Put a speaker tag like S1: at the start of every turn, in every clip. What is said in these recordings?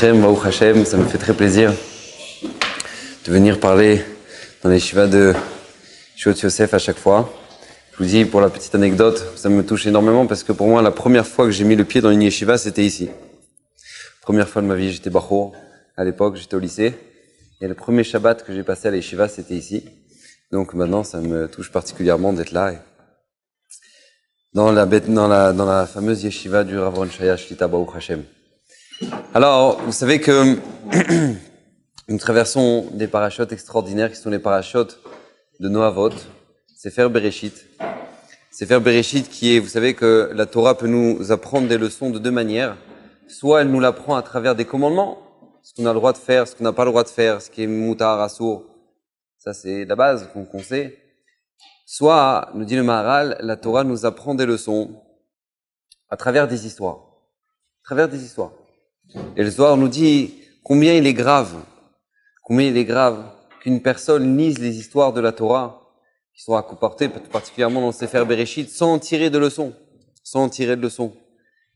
S1: Bahou Baruch ça me fait très plaisir de venir parler dans les Shiva de Shiot Yosef à chaque fois. Je vous dis, pour la petite anecdote, ça me touche énormément parce que pour moi, la première fois que j'ai mis le pied dans une yeshiva, c'était ici. Première fois de ma vie, j'étais Bachour. À l'époque, j'étais au lycée. Et le premier Shabbat que j'ai passé à la c'était ici. Donc maintenant, ça me touche particulièrement d'être là. dans la, dans la, dans la fameuse yeshiva du Ravon Shaya Shlita Baruch Hashem. Alors, vous savez que nous traversons des parachutes extraordinaires qui sont les parachutes de Noavot, Sefer Bereshit. faire Bereshit qui est, vous savez que la Torah peut nous apprendre des leçons de deux manières. Soit elle nous l'apprend à travers des commandements, ce qu'on a le droit de faire, ce qu'on n'a pas le droit de faire, ce qui est Mouta Ça, c'est la base qu'on sait. Soit, nous dit le Maharal, la Torah nous apprend des leçons à travers des histoires. À travers des histoires. Et le nous dit combien il est grave, combien il est grave qu'une personne lise les histoires de la Torah, qui sont comporter, particulièrement dans Sefer Bereshit, sans en tirer de leçons, sans en tirer de leçons.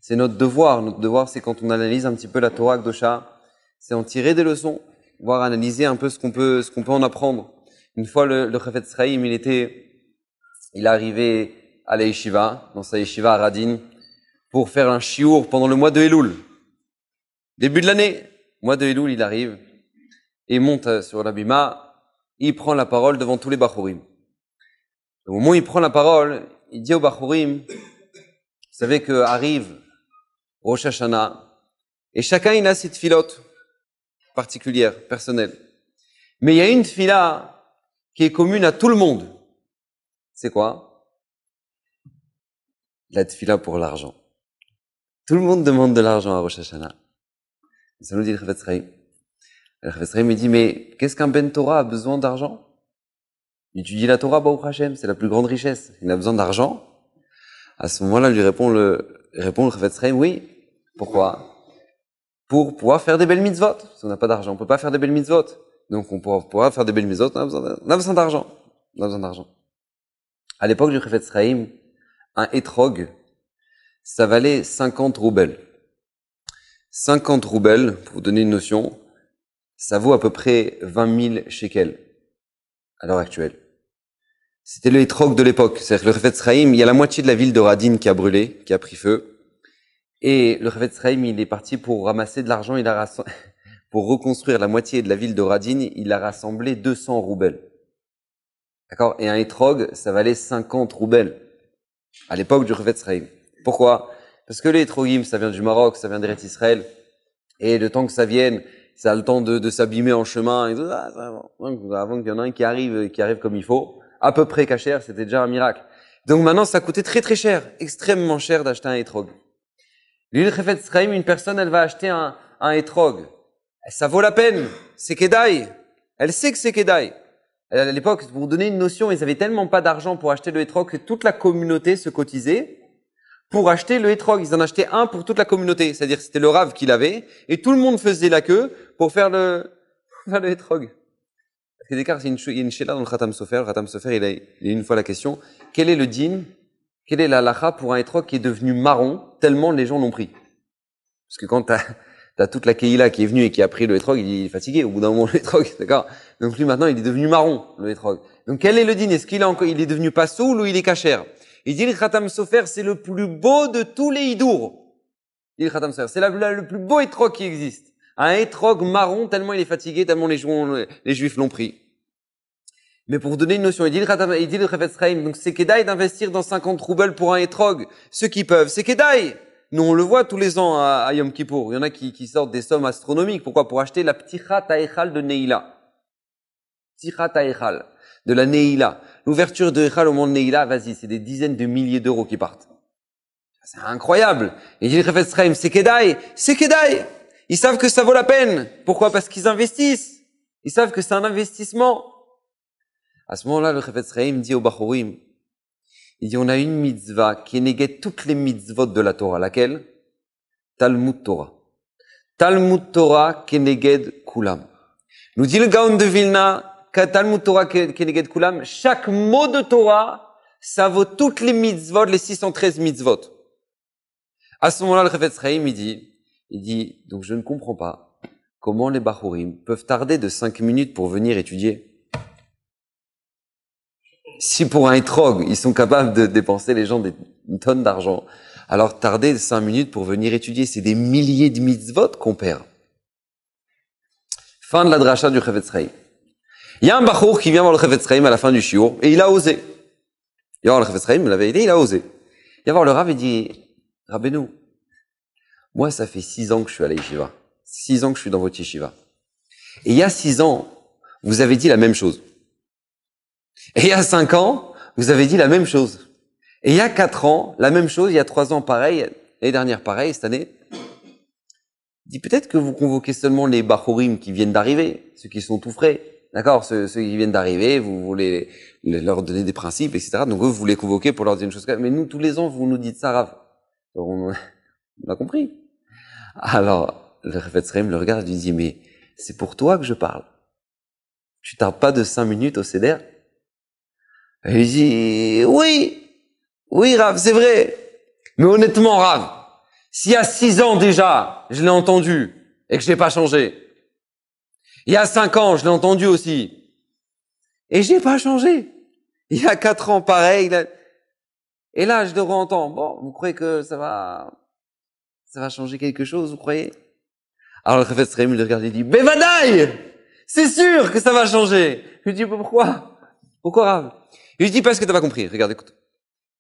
S1: C'est notre devoir. Notre devoir, c'est quand on analyse un petit peu la Torah d'Osha, c'est en tirer des leçons, voir analyser un peu ce qu'on peut, ce qu'on peut en apprendre. Une fois, le, le Chafetz il était, il arrivé à la dans sa à Radin, pour faire un chiour pendant le mois de Elul. Début de l'année, mois de Elul, il arrive, et monte sur l'abima, il prend la parole devant tous les Bachurim. Au moment où il prend la parole, il dit aux bahourim, vous savez que arrive Rosh Hashanah, et chacun il a ses filote particulière, personnelle. Mais il y a une fila qui est commune à tout le monde. C'est quoi La fila pour l'argent. Tout le monde demande de l'argent à Rosh Hashanah. Ça nous dit le Sraim. Le Sraim, me dit, mais qu'est-ce qu'un Ben Torah a besoin d'argent Il étudie la Torah, Baruch c'est la plus grande richesse. Il a besoin d'argent. À ce moment-là, lui répond le, répond le oui. Pourquoi Pour pouvoir faire des belles mitzvot. Si on n'a pas d'argent, on peut pas faire des belles mitzvot. Donc on pourra, faire des belles mitzvot, on a besoin d'argent. On a besoin d'argent. À l'époque du Sraim, un étrog, ça valait 50 roubles. 50 roubles, pour vous donner une notion, ça vaut à peu près 20 000 shekels à l'heure actuelle. C'était le troc de l'époque. C'est-à-dire que le de Sraïm, il y a la moitié de la ville de Radin qui a brûlé, qui a pris feu. Et le de Sraïm, il est parti pour ramasser de l'argent, il a pour reconstruire la moitié de la ville de Radin, il a rassemblé 200 roubles. D'accord Et un étrog, ça valait 50 roubles à l'époque du de Sraïm. Pourquoi parce que les ça vient du Maroc, ça vient d'Israël. Israël. Et le temps que ça vienne, ça a le temps de, s'abîmer en chemin. Et avant qu'il y en ait un qui arrive, qui arrive comme il faut, à peu près cachère, c'était déjà un miracle. Donc maintenant, ça coûtait très très cher, extrêmement cher d'acheter un étrog. de Refetzraim, une personne, elle va acheter un, un Ça vaut la peine, c'est Kedai. Elle sait que c'est Kedai. À l'époque, pour vous donner une notion, ils avaient tellement pas d'argent pour acheter le étrog que toute la communauté se cotisait pour acheter le hétrog. Ils en achetaient un pour toute la communauté. C'est-à-dire c'était le rave qu'il avait, et tout le monde faisait la queue pour faire le, pour le hétrog. il y a une chéla dans le Khatam Sofer. Le Khatam Sofer, il a, a une fois la question, quel est le din, quel est la pour un hétrog qui est devenu marron tellement les gens l'ont pris? Parce que quand t'as, as toute la Keïla qui est venue et qui a pris le hétrog, il est fatigué. Au bout d'un moment, le hétrog, d'accord? Donc lui, maintenant, il est devenu marron, le hétrog. Donc quel est le din? Est-ce qu'il est il est devenu pas saoul ou il est cachère? Il Khatam Sofer, c'est le plus beau de tous les hidours. Il Khatam Sofer, c'est le plus beau étrog qui existe. Un étrog marron, tellement il est fatigué, tellement les, les juifs l'ont pris. Mais pour vous donner une notion, il Khatam, il donc c'est Kedai d'investir dans 50 roubles pour un étrog. Ceux qui peuvent, c'est Kedai. Nous, on le voit tous les ans à, Yom Kippour. Il y en a qui, sortent des sommes astronomiques. Pourquoi Pour acheter la Pticha Taechal de Neila. Pticha de la Neila l'ouverture de Echal au monde Neila, vas-y, c'est des dizaines de milliers d'euros qui partent. C'est incroyable. Et dit le c'est Kedai, c'est Kedai. Ils savent que ça vaut la peine. Pourquoi Parce qu'ils investissent. Ils savent que c'est un investissement. À ce moment-là, le dit au Bachorim, il dit, on a une mitzvah qui négait toutes les mitzvot de la Torah. Laquelle Talmud Torah. Talmud Torah keneged kulam. Nous dit le Gaon de Vilna, chaque mot de Torah, ça vaut toutes les mitzvot, les 613 mitzvot. À ce moment-là, le Refet Chaim, il dit, il dit, donc je ne comprends pas comment les Bahurim peuvent tarder de 5 minutes pour venir étudier. Si pour un étrog, ils sont capables de dépenser les gens des, tonnes d'argent, alors tarder de 5 minutes pour venir étudier, c'est des milliers de mitzvot qu'on perd. Fin de la dracha du Chafetz Sraim. Il y a un Bachour qui vient voir le Chafetz à la fin du shiur et il a osé. Il a voir le Chafetz il l'avait aidé, il a osé. Il va voir le Rav et dit, Rabbeinu, moi ça fait six ans que je suis à la Six ans que je suis dans votre yeshiva. Et il y a six ans, vous avez dit la même chose. Et il y a cinq ans, vous avez dit la même chose. Et il y a quatre ans, la même chose, il y a trois ans, pareil, l'année dernière, pareil, cette année. dit peut-être que vous convoquez seulement les Bachorim qui viennent d'arriver, ceux qui sont tout frais. D'accord ceux, qui viennent d'arriver, vous voulez leur donner des principes, etc. Donc vous les convoquez pour leur dire une chose. Mais nous, tous les ans, vous nous dites ça, Rav. On, a compris. Alors, le Sraim le regarde et lui dit, mais c'est pour toi que je parle. Tu tardes pas de cinq minutes au CDR Il dit, oui, oui, Rav, c'est vrai. Mais honnêtement, Rav, s'il y a six ans déjà, je l'ai entendu et que je n'ai pas changé, il y a cinq ans, je l'ai entendu aussi. Et j'ai pas changé. Il y a quatre ans, pareil. Et là, je le entendre. Bon, vous croyez que ça va, ça va changer quelque chose, vous croyez? Alors le serait Rémi de regarde et dit, vadaï, C'est sûr que ça va changer! Je lui dis, pourquoi? Pourquoi, Rav? Je lui dis, parce que t'as pas compris. Regarde, écoute.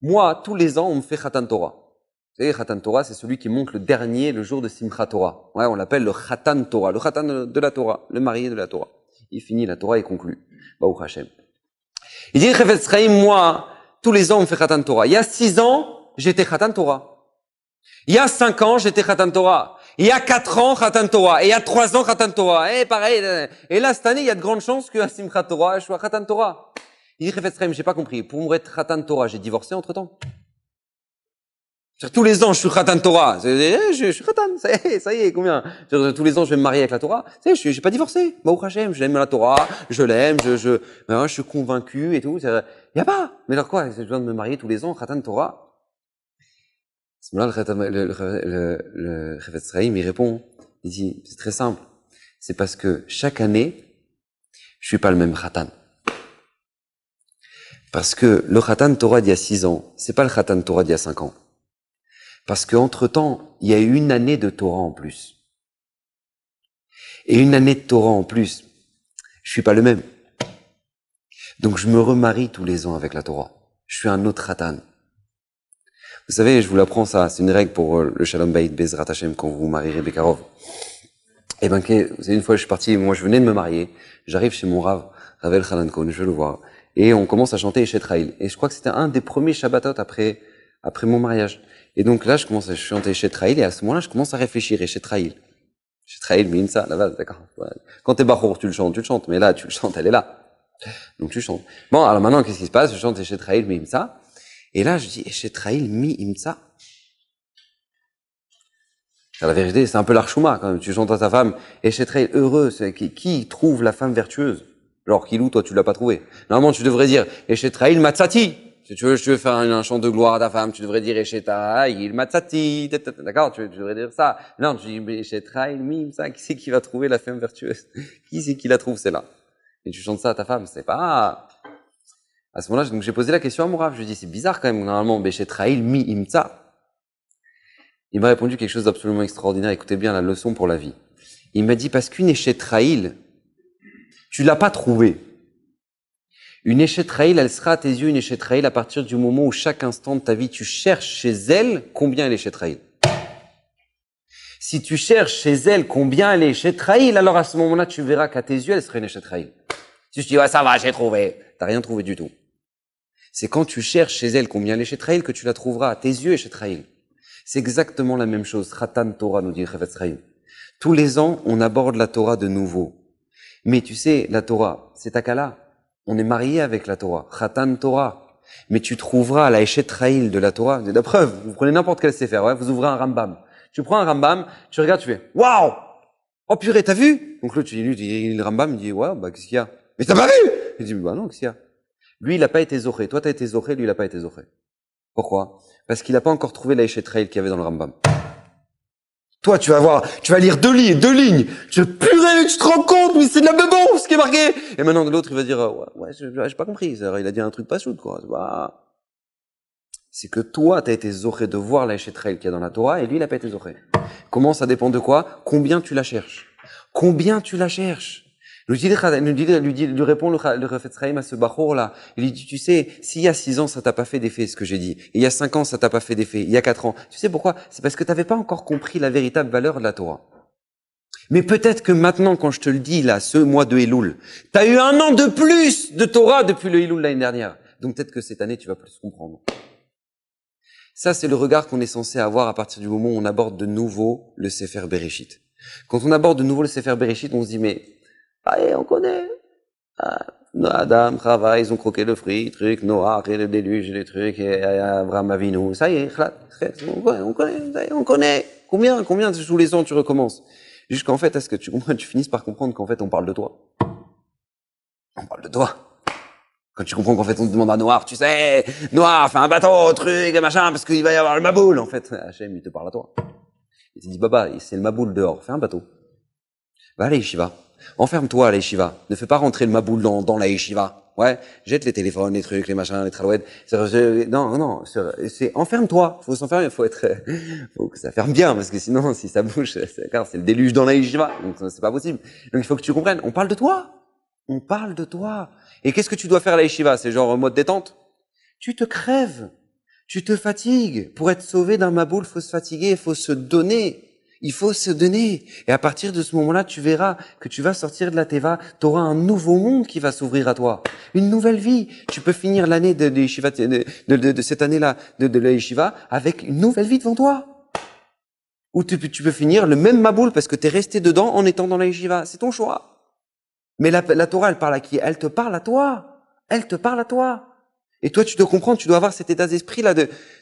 S1: Moi, tous les ans, on me fait Khatan Torah. Vous savez, Khatan Torah, c'est celui qui monte le dernier, le jour de Simchat Torah. Ouais, on l'appelle le Khatan Torah, le Khatan de la Torah, le marié de la Torah. Il finit la Torah et conclut. Baruch Hashem. Il dit, Chafetz moi, tous les ans, on fait Khatan Torah. Il y a six ans, j'étais Khatan Torah. Il y a cinq ans, j'étais Khatan Torah. Il y a quatre ans, Khatan Torah. Et il y a trois ans, Khatan Torah. Et eh, pareil. Eh, eh. Et là, cette année, il y a de grandes chances que à Simchat Torah, je sois Khatan Torah. Il dit, je j'ai pas compris. Pour mourir être Khatan Torah, j'ai divorcé entre temps. Tous les ans, je suis Khatan Torah. Eh, je, suis Khatan, ça y est, ça y est, combien Tous les ans, je vais me marier avec la Torah. Je n'ai pas divorcé. je l'aime la Torah, je l'aime, je, je, hein, je suis convaincu et tout. Il y a pas. Mais alors quoi J'ai besoin de me marier tous les ans, Khatan Torah. À ce là le, le, le, il répond. Il dit, c'est très simple. C'est parce que chaque année, je suis pas le même Khatan. Parce que le Khatan Torah d'il y a 6 ans, c'est pas le Khatan Torah d'il y a 5 ans. Parce qu'entre-temps, il y a eu une année de Torah en plus. Et une année de Torah en plus, je suis pas le même. Donc je me remarie tous les ans avec la Torah. Je suis un autre Ratan. Vous savez, je vous l'apprends ça, c'est une règle pour euh, le Shalom Bayit Bezrat Hashem quand vous vous marierez Bekarov. Et eh ben, savez, une fois je suis parti, moi je venais de me marier, j'arrive chez mon Rav, Ravel Khalankon, je le vois, et on commence à chanter Echet Et je crois que c'était un des premiers Shabbatot après, après mon mariage. Et donc là, je commence, à, chanter « Echetra'il » chez Trail, et à ce moment-là, je commence à réfléchir, et chez Trail. Chez là-bas, d'accord. Quand t'es barour, tu le chantes, tu le chantes, mais là, tu le chantes, elle est là. Donc tu chantes. Bon, alors maintenant, qu'est-ce qui se passe? Je chante chez Trail, mi imsa. Et là, je dis, chez Trail, mi imsa. La vérité, c'est un peu l'archouma quand même. Tu chantes à ta femme, et chez Trail, heureux, qui, qui trouve la femme vertueuse? Alors, ou toi, tu l'as pas trouvé. Normalement, tu devrais dire, et chez Trail, matsati. Si tu veux, veux faire un, chant de gloire à ta femme, tu devrais dire Echeta il matzati, d'accord, tu, devrais dire ça. Non, tu dis Echetra il Qui c'est qui va trouver la femme vertueuse Qui c'est qui la trouve C'est là Et tu chantes ça à ta femme, c'est pas. À ce moment-là, j'ai posé la question à mon rave. Je lui ai dit c'est bizarre quand même. Normalement, Echetra il mi imsa » Il m'a répondu quelque chose d'absolument extraordinaire. Écoutez bien la leçon pour la vie. Il m'a dit parce qu'une il, tu l'as pas trouvée. Une échetraïl, elle sera à tes yeux une échetraïl à partir du moment où chaque instant de ta vie, tu cherches chez elle combien elle est échetraïl. Si tu cherches chez elle combien elle est échetraïl, alors à ce moment-là, tu verras qu'à tes yeux, elle sera une échetraïl. Si tu dis, ça va, j'ai trouvé, t'as rien trouvé du tout. C'est quand tu cherches chez elle combien elle est que tu la trouveras à tes yeux échetraïl. C'est exactement la même chose. Ratan Torah nous dit Tous les ans, on aborde la Torah de nouveau. Mais tu sais, la Torah, c'est Kala. On est marié avec la Torah, Khatan Torah. Mais tu trouveras la échette de la Torah, la preuve, vous prenez n'importe quel Sefer, ouais, vous ouvrez un Rambam. Tu prends un Rambam, tu regardes, tu fais Waouh Oh purée, t'as vu Donc l'autre, lui, il, le Rambam, il dit Waouh, bah qu'est-ce qu'il y a Mais t'as pas vu Il dit Bah non, qu'est-ce qu'il y a Lui, il n'a pas été zoré. Toi, t'as été zoré, lui, il n'a pas été zoré. Pourquoi Parce qu'il n'a pas encore trouvé la échette qu'il y avait dans le Rambam. Toi, tu vas voir, tu vas lire deux lignes, deux lignes. Je rien que tu te rends compte, mais c'est de la ce qui est marqué. Et maintenant, l'autre, il va dire, euh, ouais, ouais j'ai pas compris. Il a dit un truc pas quoi. Bah. c'est que toi, t'as été zoré de voir la qu'il y a dans la Torah, et lui, il a pas été zoré. Comment ça dépend de quoi? Combien tu la cherches? Combien tu la cherches? Lui, dit, lui, répond le, Refet à ce Bachour là. Il lui dit, tu sais, s'il y a six ans, ça t'a pas fait d'effet, ce que j'ai dit. Et il y a cinq ans, ça t'a pas fait d'effet. Il y a quatre ans. Tu sais pourquoi? C'est parce que tu t'avais pas encore compris la véritable valeur de la Torah. Mais peut-être que maintenant, quand je te le dis, là, ce mois de Elul, as eu un an de plus de Torah depuis le Elul l'année dernière. Donc peut-être que cette année, tu vas plus comprendre. Ça, c'est le regard qu'on est censé avoir à partir du moment où on aborde de nouveau le Sefer Bereshit. Quand on aborde de nouveau le Sefer Bereshit, on se dit, mais Allez, ah, on connaît. Ah, Adam, Chava, ils ont croqué le fruit, truc, Noah, et le déluge, les trucs, et Abraham Avinu. Ça y est, on connaît, on connaît, on connaît. Combien, combien tous les ans tu recommences? Jusqu'en fait, est ce que tu, tu finisses par comprendre qu'en fait, on parle de toi. On parle de toi. Quand tu comprends qu'en fait, on te demande à Noir, tu sais, Noir, fais un bateau, truc, machin, parce qu'il va y avoir le maboule, en fait. Hachem, il te parle à toi. Il te dit, Baba, c'est le maboule dehors, fais un bateau. Va aller, Shiva. Enferme-toi à Ne fais pas rentrer le maboule dans, dans Ouais, jette les téléphones, les trucs, les machins, les tralouettes. Non, non, c'est enferme-toi. Faut s'enfermer, faut être, faut que ça ferme bien parce que sinon, si ça bouge, c'est le déluge dans la donc c'est pas possible. Donc il faut que tu comprennes. On parle de toi. On parle de toi. Et qu'est-ce que tu dois faire à la C'est genre mode détente. Tu te crèves, tu te fatigues. Pour être sauvé d'un maboule, faut se fatiguer, faut se donner. Il faut se donner. Et à partir de ce moment-là, tu verras que tu vas sortir de la Teva, tu auras un nouveau monde qui va s'ouvrir à toi. Une nouvelle vie. Tu peux finir l'année de, de, cette année-là, de, de avec une nouvelle vie devant toi. Ou tu, peux finir le même Maboul parce que tu es resté dedans en étant dans l'Eshiva. C'est ton choix. Mais la, la Torah, elle parle à qui Elle te parle à toi. Elle te parle à toi. Et toi, tu dois comprendre, tu dois avoir cet état d'esprit-là,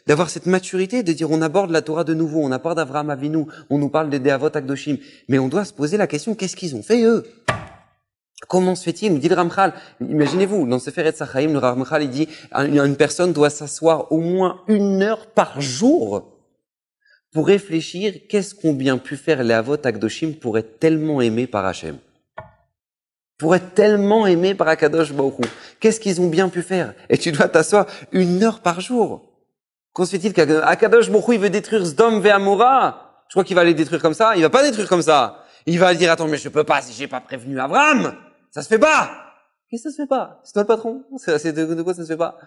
S1: d'avoir cette maturité, de dire on aborde la Torah de nouveau, on aborde Avraham Avinu, on nous parle des Deavot Akdoshim. Mais on doit se poser la question, qu'est-ce qu'ils ont fait eux Comment se fait-il Nous dit le Ramchal. Imaginez-vous, dans Sefer et Sachaim, le Ramchal, il dit une personne doit s'asseoir au moins une heure par jour pour réfléchir qu'est-ce qu'ont bien pu faire les Avot Akdoshim pour être tellement aimés par Hachem pour être tellement aimé par Akadosh Qu'est-ce qu'ils ont bien pu faire Et tu dois t'asseoir une heure par jour. Qu'en se fait-il qu'Akadosh Baruch il veut détruire Zdom Ve'amora Je crois qu'il va les détruire comme ça. Il va pas détruire comme ça. Il va dire, attends, mais je peux pas si j'ai pas prévenu Avram. Ça se fait pas. Qu'est-ce que ça se fait pas C'est toi le patron. C'est de, quoi ça se fait pas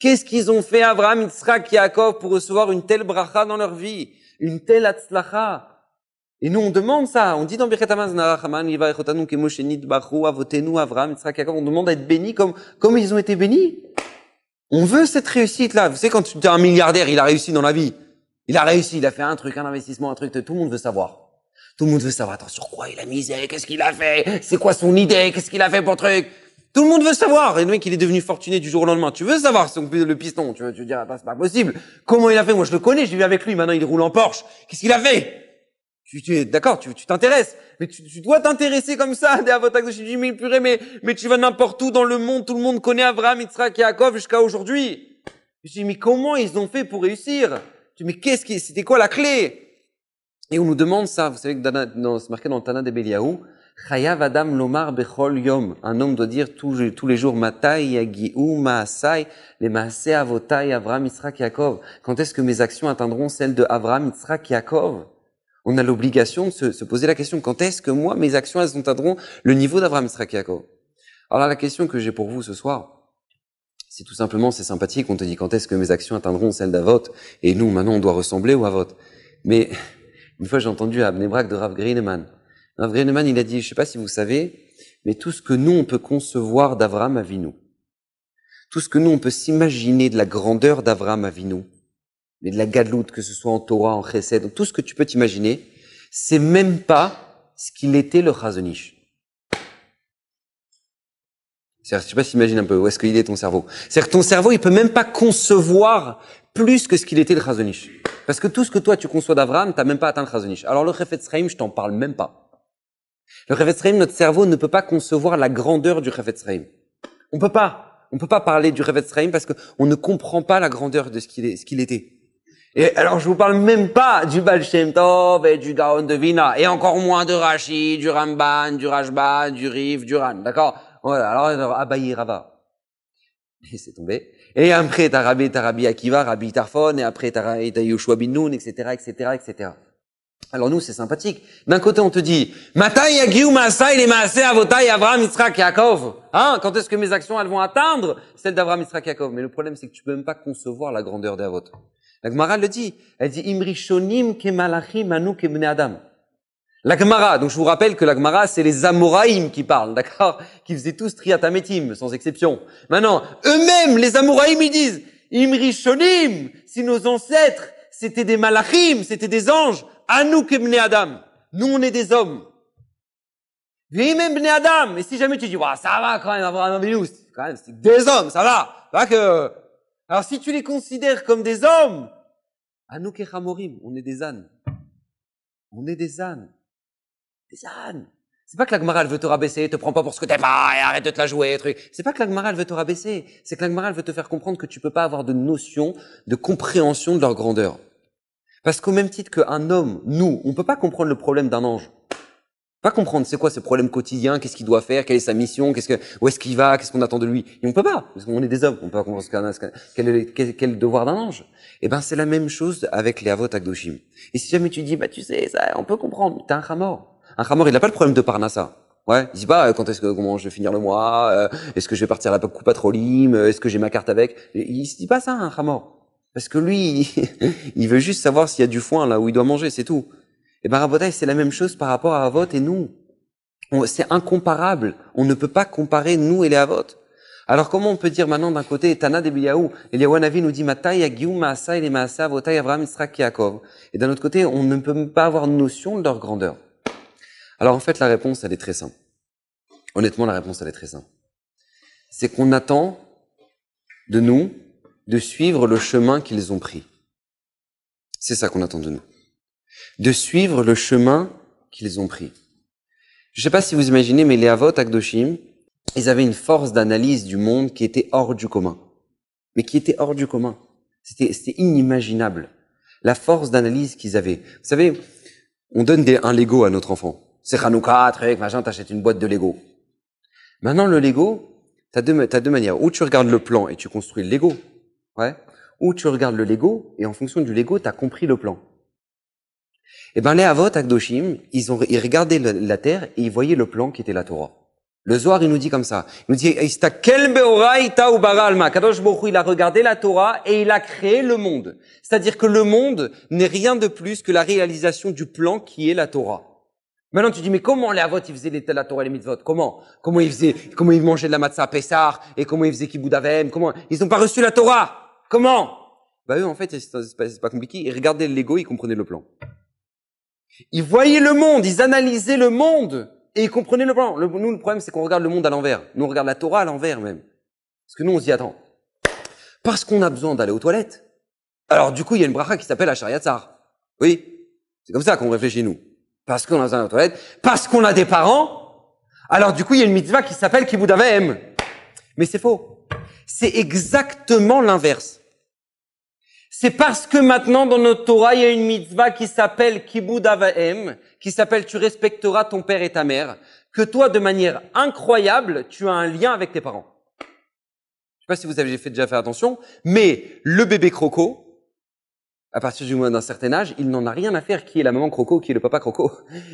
S1: Qu'est-ce qu'ils ont fait Avram, Yitzhak, Yaakov pour recevoir une telle bracha dans leur vie Une telle atzlacha et nous, on demande ça. On dit dans Birkat Avram, on demande à être béni comme, comme ils ont été bénis. On veut cette réussite-là. Vous savez, quand tu es un milliardaire, il a réussi dans la vie. Il a réussi, il a fait un truc, un investissement, un truc, tout le monde veut savoir. Tout le monde veut savoir, attends, sur quoi il a misé, qu'est-ce qu'il a fait, c'est quoi son idée, qu'est-ce qu'il a fait pour truc. Tout le monde veut savoir. Et le mec, il est devenu fortuné du jour au lendemain. Tu veux savoir son, le piston. Tu veux, tu dire, ah, c'est pas possible. Comment il a fait? Moi, je le connais, j'ai vu avec lui. Maintenant, il roule en Porsche. Qu'est-ce qu'il a fait? Tu, es d'accord, tu t'intéresses, mais tu, tu dois t'intéresser comme ça à votre je de mais purée, mais, mais tu vas n'importe où dans le monde, tout le monde connaît Abraham, Yitzhak, Yaakov jusqu'à aujourd'hui. Je dis, mais comment ils ont fait pour réussir mais qu'est-ce qui, c'était quoi la clé Et on nous demande ça, vous savez que dans, c'est marqué dans le de Beliaou, Lomar Bechol Yom. Un homme doit dire tous, tous les jours Matai, Yagiou, Maasai, les maasei Avotai, Avram, Yitzhak, Yaakov. Quand est-ce que mes actions atteindront celles de Avram, Yitzhak, Yaakov on a l'obligation de se, poser la question quand est-ce que moi, mes actions, elles atteindront le niveau d'avram Strakiako Alors la question que j'ai pour vous ce soir, c'est tout simplement, c'est sympathique, on te dit quand est-ce que mes actions atteindront celles d'Avot, et nous, maintenant, on doit ressembler au Avot. Mais une fois, j'ai entendu à Abnebrak de Rav Greenman, Rav il a dit, je sais pas si vous savez, mais tout ce que nous, on peut concevoir d'Avram Avinu, tout ce que nous, on peut s'imaginer de la grandeur d'Avram Avinu, mais de la galoute, que ce soit en Torah, en Chesed, donc tout ce que tu peux t'imaginer, c'est même pas ce qu'il était le Chazonich. C'est-à-dire, je sais pas si un peu où est-ce qu'il est ton cerveau. C'est-à-dire, ton cerveau, il peut même pas concevoir plus que ce qu'il était le Chazonich. Parce que tout ce que toi tu conçois d'Avram, t'as même pas atteint le Alors le Sreim, je t'en parle même pas. Le Sreim, notre cerveau ne peut pas concevoir la grandeur du Sreim. On peut pas. On peut pas parler du Sreim parce qu'on ne comprend pas la grandeur de ce ce qu'il était. Et alors, je vous parle même pas du Baal Shem Tov et du Gaon de Vina, et encore moins de Rashi, du Ramban, du Rajban, du rif du Ran, d'accord Voilà, alors, euh, Abayirava, Et c'est tombé. Et après, t'as Rabbi, t'as Rabi Akiva, Rabbi Tarfon, et après, t'as Yoshua Bin Nun, etc., etc., etc. Alors nous, c'est sympathique. D'un côté, on te dit, Matai Yagiu il est Maasé Avotai Avram Yitzhak Yaakov. Hein? Quand est-ce que mes actions, elles vont atteindre celles d'Avram Yitzhak Yaakov? Mais le problème, c'est que tu peux même pas concevoir la grandeur d'Avot. La Gemara le dit. Elle dit Imrishonim ke malachim anu ke adam. La Gemara, donc je vous rappelle que la Gemara, c'est les Amoraïm qui parlent, d'accord Qui faisaient tous triatametim sans exception. Maintenant, eux-mêmes, les Amoraïm, ils disent Imrishonim, si nos ancêtres, c'était des malachim, c'était des anges, anu ke adam. Nous, on est des hommes. même bne adam. Et si jamais tu dis, ça va quand même, quand même, c'est des hommes, ça va. que, alors si tu les considères comme des hommes, Anoukechamorim, on est des ânes. On est des ânes. Des ânes. C'est pas que l'agmaral veut te rabaisser, te prends pas pour ce que t'es pas et arrête de te la jouer, truc. C'est pas que l'agmaral veut te rabaisser, c'est que l'agmaral veut te faire comprendre que tu peux pas avoir de notion, de compréhension de leur grandeur. Parce qu'au même titre qu'un homme, nous, on peut pas comprendre le problème d'un ange pas comprendre c'est quoi ce problème quotidien, qu'est-ce qu'il doit faire, quelle est sa mission, qu'est-ce que, où est-ce qu'il va, qu'est-ce qu'on attend de lui. Et on peut pas, parce qu'on est des hommes, on peut pas comprendre ce qu'un, quel, est, quel, le devoir d'un ange. Et eh ben c'est la même chose avec les avot Akdoshim. Et si jamais tu dis, bah tu sais, ça, on peut comprendre, t'es un ramor. Un ramor, il n'a pas le problème de Parnassa. Ouais, il dit pas euh, quand est-ce que comment je vais finir le mois, euh, est-ce que je vais partir à la coupe patrolim, euh, est-ce que j'ai ma carte avec. Il se dit pas ça, un ramor. Parce que lui, il veut juste savoir s'il y a du foin là où il doit manger, c'est tout. Et eh bien, Rabotai, c'est la même chose par rapport à Avot et nous. C'est incomparable. On ne peut pas comparer nous et les Avot. Alors comment on peut dire maintenant d'un côté Tana de nous dit et Maasa avotai Et d'un autre côté, on ne peut pas avoir notion de leur grandeur. Alors en fait, la réponse elle est très simple. Honnêtement, la réponse elle est très simple. C'est qu'on attend de nous de suivre le chemin qu'ils ont pris. C'est ça qu'on attend de nous de suivre le chemin qu'ils ont pris. Je ne sais pas si vous imaginez, mais les Avot Akdoshim, ils avaient une force d'analyse du monde qui était hors du commun. Mais qui était hors du commun. C'était inimaginable. La force d'analyse qu'ils avaient. Vous savez, on donne des, un Lego à notre enfant. C'est Hanouka, Trek, machin, t'achètes une boîte de Lego. Maintenant, le Lego, t'as deux, as deux manières. Ou tu regardes le plan et tu construis le Lego. Ou tu regardes le Lego et en fonction du Lego, t'as compris le plan. Et eh ben les à Akdoshim, ils ont ils regardaient la, terre et ils voyaient le plan qui était la Torah. Le Zohar, il nous dit comme ça. Il nous dit, il a regardé la Torah et il a créé le monde. C'est-à-dire que le monde n'est rien de plus que la réalisation du plan qui est la Torah. Maintenant, tu dis, mais comment les Avot, ils faisaient la Torah et les mitzvot? Comment? Comment ils faisaient, comment ils mangeaient de la matzah à Pessar? Et comment ils faisaient Kiboudavem? Comment? Ils n'ont pas reçu la Torah! Comment? Bah, eux, en fait, c'est pas, pas compliqué. Ils regardaient Lego, ils comprenaient le plan. Ils voyaient le monde, ils analysaient le monde et ils comprenaient le plan. Le, nous, le problème, c'est qu'on regarde le monde à l'envers. Nous, on regarde la Torah à l'envers même. Parce que nous, on se attend. parce qu'on a besoin d'aller aux toilettes. Alors, du coup, il y a une bracha qui s'appelle Achariatzar. Oui, c'est comme ça qu'on réfléchit, nous. Parce qu'on a besoin d'aller aux toilettes, parce qu'on a des parents. Alors, du coup, il y a une mitzvah qui s'appelle Kibbutz Mais c'est faux. C'est exactement l'inverse. C'est parce que maintenant dans notre Torah, il y a une mitzvah qui s'appelle Kibud Avaem, qui s'appelle tu respecteras ton père et ta mère, que toi, de manière incroyable, tu as un lien avec tes parents. Je sais pas si vous avez déjà fait attention, mais le bébé croco, à partir du moment d'un certain âge, il n'en a rien à faire qui est la maman croco, qui est le papa croco.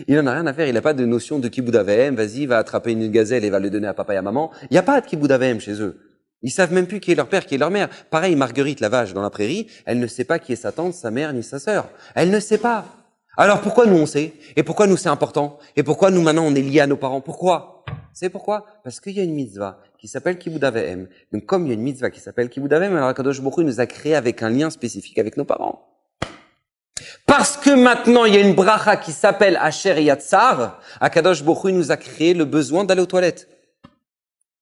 S1: Il n'en a rien à faire, il n'a pas de notion de Kibud Avaem, vas-y, va attraper une gazelle et va le donner à papa et à maman. Il n'y a pas de Kibud Avaem chez eux. Ils savent même plus qui est leur père, qui est leur mère. Pareil, Marguerite, la vache dans la prairie, elle ne sait pas qui est sa tante, sa mère, ni sa sœur. Elle ne sait pas. Alors pourquoi nous on sait Et pourquoi nous c'est important Et pourquoi nous maintenant on est liés à nos parents Pourquoi C'est pourquoi Parce qu'il y a une mitzvah qui s'appelle Kiboudavem. Donc comme il y a une mitzvah qui s'appelle Kiboudavem, alors Akadosh Baruch nous a créé avec un lien spécifique avec nos parents. Parce que maintenant il y a une bracha qui s'appelle Asher Yatsar, Akadosh Bokhu nous a créé le besoin d'aller aux toilettes.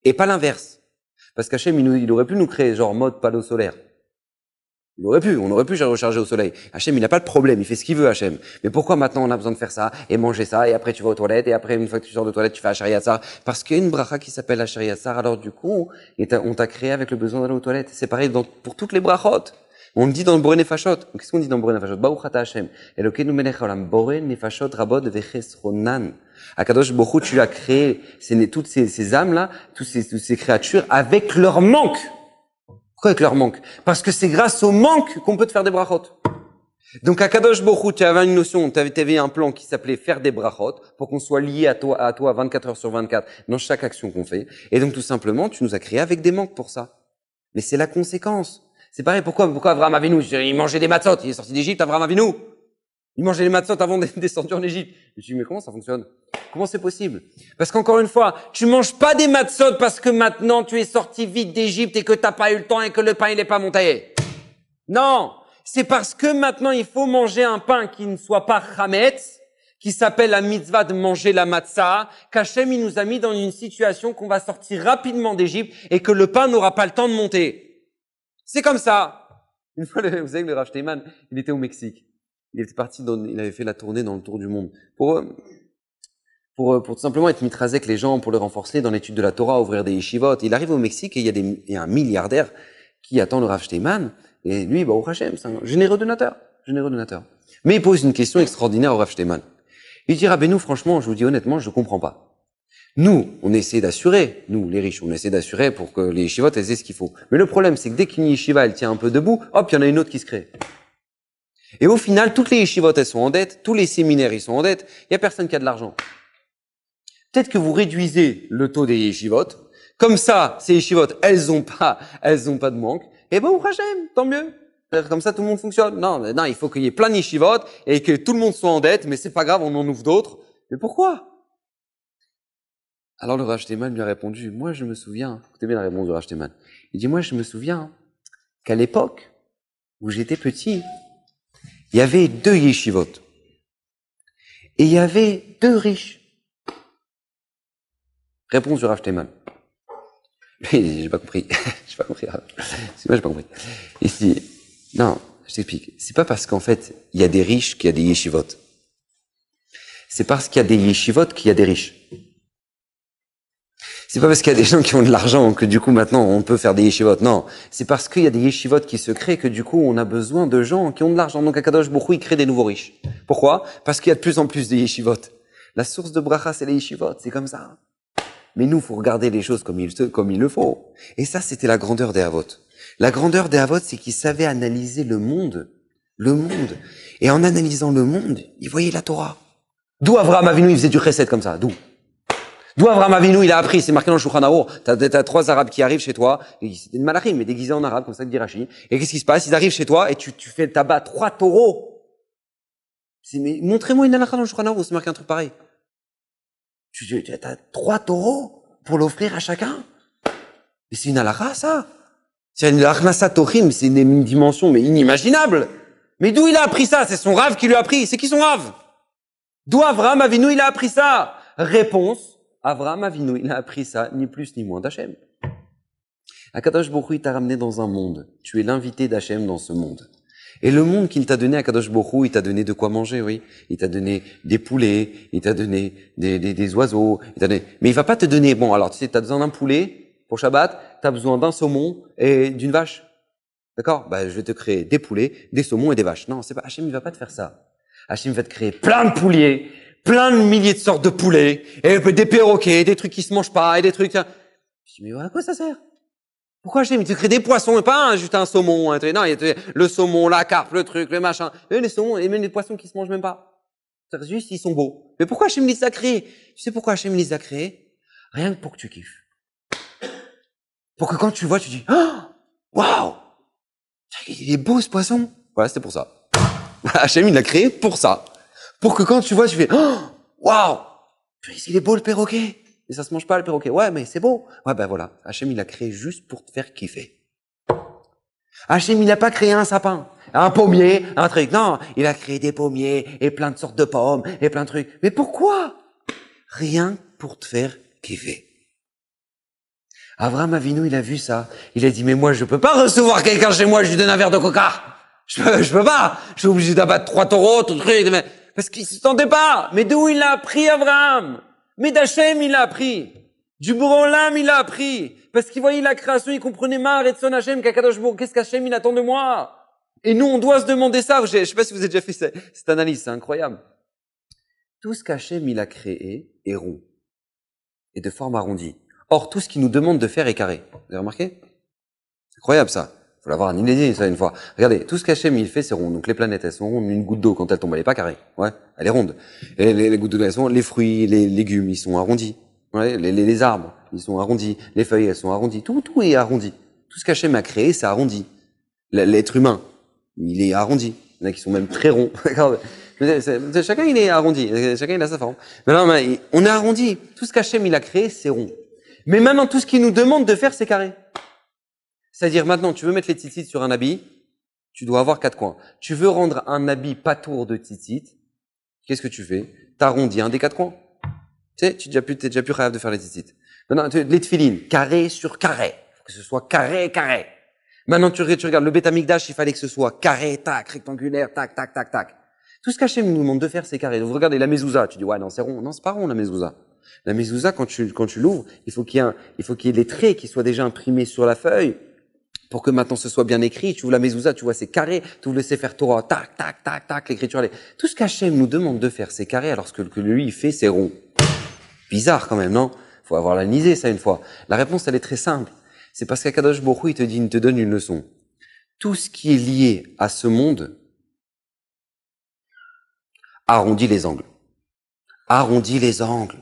S1: Et pas l'inverse. Parce qu'Hachem, il, aurait pu nous créer genre mode panneau solaire. Il aurait pu, on aurait pu recharger au soleil. Hachem, il n'a pas de problème, il fait ce qu'il veut, Hachem. Mais pourquoi maintenant on a besoin de faire ça, et manger ça, et après tu vas aux toilettes, et après une fois que tu sors de toilettes, tu fais Hachariatsar Parce qu'il y a une bracha qui s'appelle Hachariatsar, alors du coup, on t'a créé avec le besoin d'aller aux toilettes. C'est pareil pour toutes les brachotes. On dit dans le Boré Nefashot, qu'est-ce qu'on dit dans le Boré Nefashot Baruchata Hashem, Elokeinu Melech Olam, Boré Nefashot Rabot Vechesronan. Akadosh Baruch tu as créé toutes ces, âmes-là, toutes ces, créatures, avec leur manque. Pourquoi avec leur manque Parce que c'est grâce au manque qu'on peut te faire des brachot. Donc à Kadosh Baruch tu avais une notion, tu avais, un plan qui s'appelait faire des brachot pour qu'on soit lié à toi, à toi 24 heures sur 24 dans chaque action qu'on fait. Et donc tout simplement, tu nous as créé avec des manques pour ça. Mais c'est la conséquence. C'est pareil, pourquoi, pourquoi Abraham Avinu Il mangeait des matzot, il est sorti d'Égypte, Abraham Avinu Il mangeait des matzot avant d'être descendu en Égypte. Je me suis dit, mais comment ça fonctionne Comment c'est possible Parce qu'encore une fois, tu manges pas des matzot parce que maintenant tu es sorti vite d'Égypte et que t'as pas eu le temps et que le pain il est pas monté. Non C'est parce que maintenant il faut manger un pain qui ne soit pas chametz, qui s'appelle la mitzvah de manger la matzah, qu'Hachem il nous a mis dans une situation qu'on va sortir rapidement d'Égypte et que le pain n'aura pas le temps de monter. C'est comme ça. Une fois, vous savez que le Rav Steinman, il était au Mexique. Il était parti dans, il avait fait la tournée dans le tour du monde. Pour, euh, euh, pour, tout simplement être mitrazec, avec les gens, pour le renforcer dans l'étude de la Torah, ouvrir des yeshivotes. Il arrive au Mexique et il y a, un milliardaire qui attend le Rav Et lui, bah, au Hachem, c'est un généreux donateur. Généreux donateur. Mais il pose une question extraordinaire au Rav Steinman. Il dit, nous, franchement, je vous dis honnêtement, je comprends pas. Nous, on essaie d'assurer, nous les riches, on essaie d'assurer pour que les yeshivotes, aient ce qu'il faut. Mais le problème, c'est que dès qu'une yeshiva, elle tient un peu debout, hop, il y en a une autre qui se crée. Et au final, toutes les yeshivotes, elles sont en dette, tous les séminaires, ils sont en dette, il n'y a personne qui a de l'argent. Peut-être que vous réduisez le taux des yeshivotes, comme ça, ces yeshivotes, elles n'ont pas, elles ont pas de manque, et eh ben, j'aime, tant mieux. Comme ça, tout le monde fonctionne. Non, non, il faut qu'il y ait plein de et que tout le monde soit en dette, mais c'est pas grave, on en ouvre d'autres. Mais pourquoi? Alors le Rachteman lui a répondu, moi je me souviens, écoutez bien la réponse du Rachteman, il dit, moi je me souviens qu'à l'époque où j'étais petit, il y avait deux yeshivot. Et il y avait deux riches. Réponse du Rachteman. j'ai pas compris. j'ai pas compris. C'est moi, j'ai pas compris. Il dit, non, je t'explique. C'est pas parce qu'en fait, il y a des riches qu'il y a des yeshivot. C'est parce qu'il y a des yeshivotes qu'il y a des riches. C'est pas parce qu'il y a des gens qui ont de l'argent que du coup maintenant on peut faire des yeshivot. Non, c'est parce qu'il y a des yeshivot qui se créent que du coup on a besoin de gens qui ont de l'argent. Donc Akadosh pour il crée des nouveaux riches. Pourquoi Parce qu'il y a de plus en plus de yeshivot. La source de bracha c'est les yeshivot, c'est comme ça. Mais nous, faut regarder les choses comme il, comme il le faut. Et ça, c'était la grandeur des Havot. La grandeur des Havotes c'est qu'ils savaient analyser le monde. Le monde. Et en analysant le monde, ils voyaient la Torah. D'où Avraham Avinu, il faisait du recette comme ça D'où D'où Avram Avinu, il a appris, c'est marqué dans le Shulchan T'as, t'as trois Arabes qui arrivent chez toi, et c'est une malachim, mais déguisé en arabe, comme ça que dit Et qu'est-ce qui se passe Ils arrivent chez toi et tu, tu fais tabac trois taureaux. C'est, mais montrez-moi une alakha dans le Shulchan c'est marqué un truc pareil. Tu, as trois taureaux pour l'offrir à chacun. Mais c'est une halakha, ça C'est une c'est une, dimension mais inimaginable. Mais d'où il a appris ça C'est son rave qui lui a appris. C'est qui son rave D'où Avram Avinu, il a appris ça Réponse Avraham Avinu, il a appris ça, ni plus ni moins d'Hachem. Akadosh Baruch il t'a ramené dans un monde. Tu es l'invité d'Hachem dans ce monde. Et le monde qu'il t'a donné, Akadosh Baruch il t'a donné de quoi manger, oui. Il t'a donné des poulets, il t'a donné des, oiseaux, Mais il va pas te donner, bon, alors tu sais, as besoin d'un poulet pour Shabbat, as besoin d'un saumon et d'une vache. D'accord bah, Je vais te créer des poulets, des saumons et des vaches. Non, c'est pas Hachem, il va pas te faire ça. Hachem va te créer plein de pouliers, plein de milliers de sortes de poulets, et des perroquets, des trucs qui se mangent pas, et des trucs... Je dis, mais à quoi ça sert Pourquoi j'ai mis tu crées des poissons, et pas juste un saumon hein, Non, le saumon, la carpe, le truc, le machin. Et les saumons, et même les poissons qui se mangent même pas. C'est juste, ils sont beaux. Mais pourquoi Hachem les a créés Tu sais pourquoi Hachem les a créés Rien que pour que tu kiffes. Pour que quand tu le vois, tu dis, oh, waouh Il est beau ce poisson. Voilà, c'est pour ça. Hachem, il l'a créé pour ça pour que quand tu vois, tu fais, oh, waouh, puis il est beau le perroquet. mais ça se mange pas le perroquet. Ouais, mais c'est beau. Ouais, ben voilà. Hachem, il l'a créé juste pour te faire kiffer. Hachem, il n'a pas créé un sapin, un pommier, un truc. Non, il a créé des pommiers et plein de sortes de pommes et plein de trucs. Mais pourquoi Rien pour te faire kiffer. Avram Avinu, il a vu ça. Il a dit, mais moi, je peux pas recevoir quelqu'un chez moi, je lui donne un verre de coca. Je peux, je peux pas. Je suis obligé d'abattre trois taureaux, tout truc. Parce qu'il se pas. Mais d'où il a appris Abraham Mais d'Hachem, il a appris. Du bourreau l'âme il a appris. Parce qu'il voyait la création, il comprenait Mar et son Hachem, qu'est-ce qu'Hachem, il attend de moi Et nous, on doit se demander ça. Je sais pas si vous avez déjà fait cette, cette analyse, c'est incroyable. Tout ce qu'Hachem, il a créé est rond. Et de forme arrondie. Or, tout ce qu'il nous demande de faire est carré. Vous avez remarqué c'est Incroyable ça faut l'avoir analysé ça une fois. Regardez, tout ce qu'Hachem il fait, c'est rond. Donc les planètes, elles sont rondes. Une goutte d'eau, quand elle tombe, elle est pas carrée. Ouais, elle est ronde. Et les, gouttes d'eau, elles sont les fruits, les légumes, ils sont arrondis. les, arbres, ils sont arrondis. Les feuilles, elles sont arrondies. Tout, tout est arrondi. Tout ce qu'Hachem a créé, c'est arrondi. L'être humain, il est arrondi. Il y en a qui sont même très ronds. chacun il est arrondi. Chacun il a sa forme. Mais non, mais on est arrondi. Tout ce qu'Hachem il a créé, c'est rond. Mais maintenant, tout ce qu'il nous demande de faire, c'est carré. C'est-à-dire maintenant, tu veux mettre les titites sur un habit, tu dois avoir quatre coins. Tu veux rendre un habit pas tour de titites, qu'est-ce que tu fais T'arrondis un des quatre coins. Tu sais, tu es déjà plus, t'es déjà plus de faire les titites. Maintenant, les tefilines, carré sur carré. Faut que ce soit carré, carré. Maintenant, tu, regardes le bêta il fallait que ce soit carré, tac, rectangulaire, tac, tac, tac, tac. Tout ce qu'Hachem nous demande de faire, c'est carré. Donc, vous regardez la mezouza, tu dis, ouais, non, c'est rond. Non, c'est pas rond, la mezouza. La mezouza, quand tu, quand tu l'ouvres, il faut qu'il y ait il faut qu'il y ait les traits qui soient déjà imprimés sur la feuille pour que maintenant ce soit bien écrit. Tu vois la mezouza, tu vois, c'est carré. Tu veux le faire Torah, tac, tac, tac, tac, l'écriture. Tout ce qu'Hachem nous demande de faire, c'est carré, alors que, lui, il fait, c'est rond. Bizarre quand même, non Faut avoir l'analyser ça une fois. La réponse, elle est très simple. C'est parce qu'Akadosh Borou, il te dit, il te donne une leçon. Tout ce qui est lié à ce monde arrondit les angles. Arrondit les angles.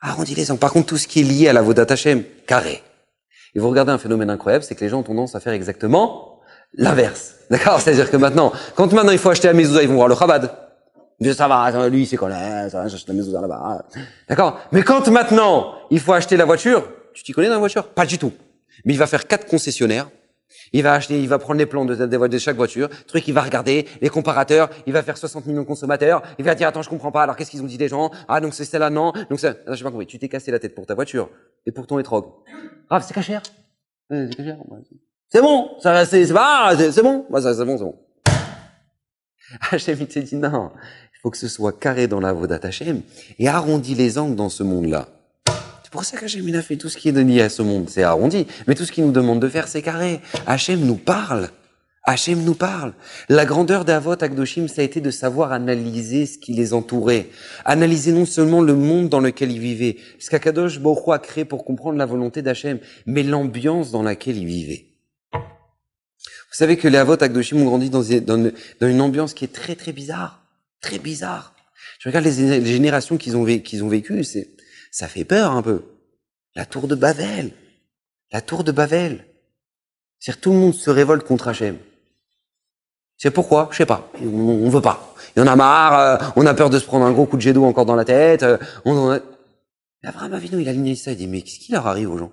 S1: Arrondit les angles. Par contre, tout ce qui est lié à la Vodat Hashem, carré. Et vous regardez un phénomène incroyable, c'est que les gens ont tendance à faire exactement l'inverse. D'accord C'est-à-dire que maintenant, quand maintenant il faut acheter la mezouza, ils vont voir le chabad. ça va, lui, c'est quoi ça j'achète la mezouza là-bas. D'accord Mais quand maintenant, il faut acheter la voiture, tu t'y connais dans la voiture Pas du tout. Mais il va faire quatre concessionnaires il va acheter, il va prendre les plans de, chaque voiture, truc, il va regarder les comparateurs, il va faire 60 millions de consommateurs, il va dire attends, je comprends pas, alors qu'est-ce qu'ils ont dit des gens Ah donc c'est celle-là non, donc ça, sais ah, pas compris. Tu t'es cassé la tête pour ta voiture et pour ton étrog. Ah c'est cachère. C'est C'est bon, c'est bon, c'est bon, c'est bon. HM, il te dit non, il faut que ce soit carré dans la voie HM et arrondi les angles dans ce monde-là. C'est pour ça qu'Hachem fait tout ce qui est donné à ce monde, c'est arrondi. Mais tout ce qu'il nous demande de faire, c'est carré. Hachem nous parle. Hachem nous parle. La grandeur d'Avot Akdoshim, ça a été de savoir analyser ce qui les entourait. Analyser non seulement le monde dans lequel ils vivaient, ce qu'Akadosh Baruch a créé pour comprendre la volonté d'Hachem, mais l'ambiance dans laquelle ils vivaient. Vous savez que les Avot Akdoshim ont grandi dans, une ambiance qui est très très bizarre. Très bizarre. Je regarde les, générations qu'ils ont, qu'ils ont vécues, c'est ça fait peur un peu. La tour de Babel. La tour de Babel. cest tout le monde se révolte contre Hachem. C'est pourquoi, je sais pas, on, veut pas. Il y en a marre, euh, on a peur de se prendre un gros coup de jet d'eau encore dans la tête. Euh, on en a... Abraham il a ligné ça, il dit, mais qu'est-ce qui leur arrive aux gens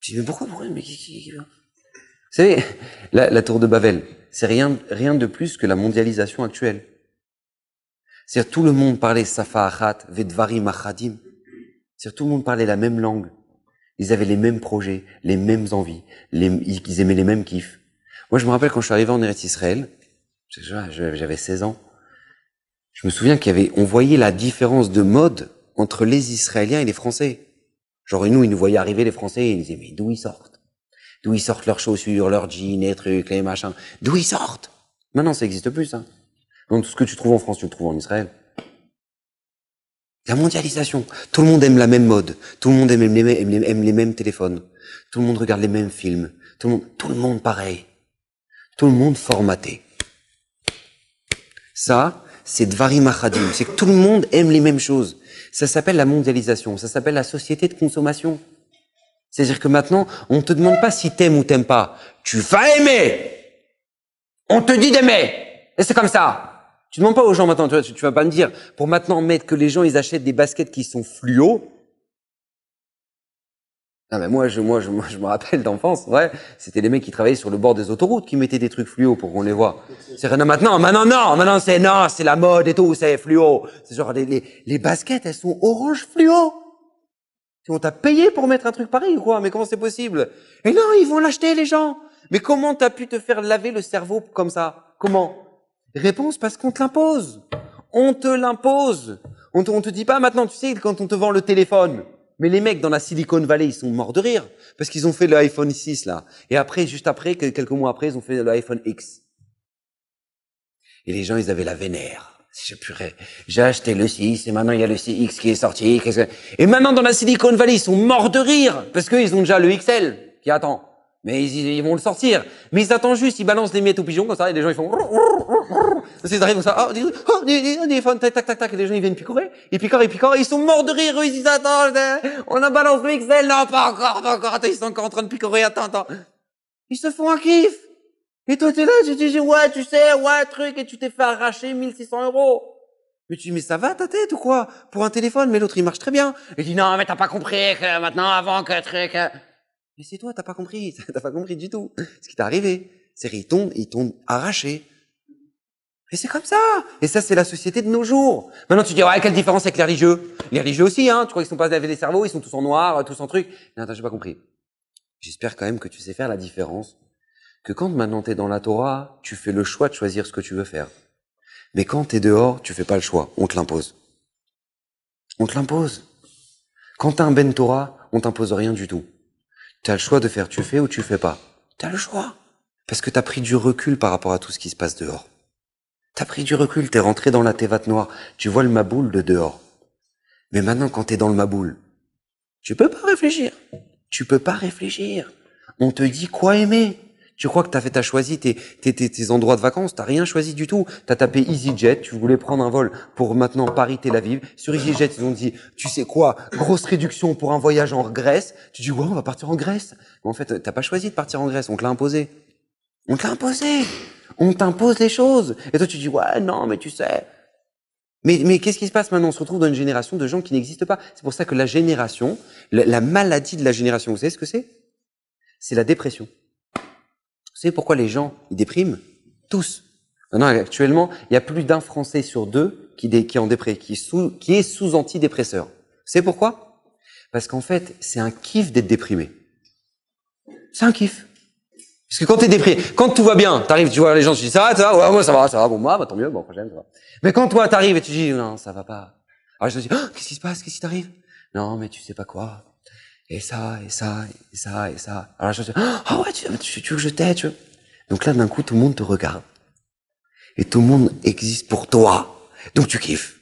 S1: Je dis, mais pourquoi, mais qui... Vous savez, la, tour de Babel, c'est rien, rien de plus que la mondialisation actuelle. C'est-à-dire, tout le monde parlait Safa Achat, Vedvari Machadim tout le monde parlait la même langue. Ils avaient les mêmes projets, les mêmes envies, les, ils aimaient les mêmes kiffs. Moi, je me rappelle quand je suis arrivé en Eretz Israël, j'avais 16 ans, je me souviens qu'il y avait, voyait la différence de mode entre les Israéliens et les Français. Genre, nous, ils nous voyaient arriver, les Français, et ils disaient, mais d'où ils sortent? D'où ils sortent leurs chaussures, leurs jeans, les trucs, les machins? D'où ils sortent? Maintenant, ça existe plus, hein. Donc, tout ce que tu trouves en France, tu le trouves en Israël. La mondialisation. Tout le monde aime la même mode. Tout le monde aime les, mêmes téléphones. Tout le monde regarde les mêmes films. Tout le monde, tout le monde pareil. Tout le monde formaté. Ça, c'est dvarimachadim. C'est que tout le monde aime les mêmes choses. Ça s'appelle la mondialisation. Ça s'appelle la société de consommation. C'est-à-dire que maintenant, on ne te demande pas si t'aimes ou t'aimes pas. Tu vas aimer! On te dit d'aimer! Et c'est comme ça! Tu demandes pas aux gens maintenant, tu, vois, vas pas me dire, pour maintenant mettre que les gens ils achètent des baskets qui sont fluo. Non mais moi je, moi me rappelle d'enfance, c'était les mecs qui travaillaient sur le bord des autoroutes qui mettaient des trucs fluo pour qu'on les voit. C'est rien maintenant, maintenant non, maintenant c'est non, c'est la mode et tout, c'est fluo. C'est genre les, baskets elles sont orange fluo. On t'a payé pour mettre un truc pareil ou quoi Mais comment c'est possible Et non, ils vont l'acheter les gens. Mais comment t'as pu te faire laver le cerveau comme ça Comment Réponse parce qu'on te l'impose. On te l'impose. On te, te dit pas maintenant, tu sais, quand on te vend le téléphone. Mais les mecs dans la Silicon Valley, ils sont morts de rire parce qu'ils ont fait l'iPhone 6 là. Et après, juste après, quelques mois après, ils ont fait l'iPhone X. Et les gens, ils avaient la vénère. Je J'ai acheté le 6 et maintenant il y a le 6X qui est sorti. Et maintenant dans la Silicon Valley, ils sont morts de rire parce qu'ils ont déjà le XL qui attend. Mais ils, vont le sortir. Mais ils attendent juste, ils balancent les miettes aux pigeons comme ça, et les gens ils font. Ils arrivent comme ça, oh, ah, téléphone, ah, tac, tac, tac, tac, et les gens ils viennent picorer, ils picorent, ils picorent, ils sont morts de rire, ils attendent. on a balancé le XL, non pas encore, pas encore, attends, ils sont encore en train de picorer, attends, attends. Ils se font un kiff. Et toi t'es là, tu dis ouais, tu sais, ouais, truc, et tu t'es fait arracher 1600 euros. Mais tu dis, mais ça va ta tête ou quoi Pour un téléphone, mais l'autre il marche très bien. Il dit non, mais t'as pas compris que maintenant, avant que truc. Euh, mais c'est toi, t'as pas compris, t'as pas compris du tout ce qui t'est arrivé. C'est ils tombe, ils tombent arrachés. Et c'est comme ça. Et ça, c'est la société de nos jours. Maintenant, tu dis, ouais, quelle différence avec les religieux? Les religieux aussi, hein. Tu crois qu'ils sont pas laver des cerveaux, ils sont tous en noir, tous en truc. Non, attends, j'ai pas compris. J'espère quand même que tu sais faire la différence. Que quand maintenant t'es dans la Torah, tu fais le choix de choisir ce que tu veux faire. Mais quand t'es dehors, tu fais pas le choix. On te l'impose. On te l'impose. Quand t'as un Ben Torah, on t'impose rien du tout. Tu as le choix de faire tu fais ou tu fais pas. Tu le choix. Parce que t'as pris du recul par rapport à tout ce qui se passe dehors. T'as pris du recul, t'es rentré dans la tévate noire, tu vois le maboule de dehors. Mais maintenant, quand t'es dans le maboule, tu peux pas réfléchir. Tu peux pas réfléchir. On te dit quoi aimer. Tu crois que t'as fait, ta choisi tes, tes, tes, endroits de vacances, t'as rien choisi du tout. T'as tapé EasyJet, tu voulais prendre un vol pour maintenant Paris-Tel Aviv. Sur EasyJet, ils ont dit, tu sais quoi, grosse réduction pour un voyage en Grèce. Tu dis, ouais, on va partir en Grèce. Mais en fait, t'as pas choisi de partir en Grèce, on te l'a imposé. On te l'a imposé. On t'impose les choses. Et toi, tu dis, ouais, non, mais tu sais. Mais, mais qu'est-ce qui se passe maintenant On se retrouve dans une génération de gens qui n'existent pas. C'est pour ça que la génération, la, la maladie de la génération, vous savez ce que c'est C'est la dépression. C'est pourquoi les gens ils dépriment Tous. actuellement, il y a plus d'un Français sur deux qui, est sous antidépresseur. C'est pourquoi Parce qu'en fait, c'est un kiff d'être déprimé. C'est un kiff. Parce que quand tu es déprimé, quand tout va bien, tu arrives, tu vois les gens, tu dis ça, ça, va, moi ça va, ça va, bon moi, bah, bah, tant mieux, bon prochaine, ça Mais quand toi arrives et tu dis non, ça va pas. Alors je me dis, qu'est-ce qui se passe, qu'est-ce qui t'arrive Non, mais tu sais pas quoi et ça, et ça, et ça, et ça. Alors je dis, ah ouais, tu, tu, tu veux que je t'aide Donc là, d'un coup, tout le monde te regarde. Et tout le monde existe pour toi. Donc tu kiffes.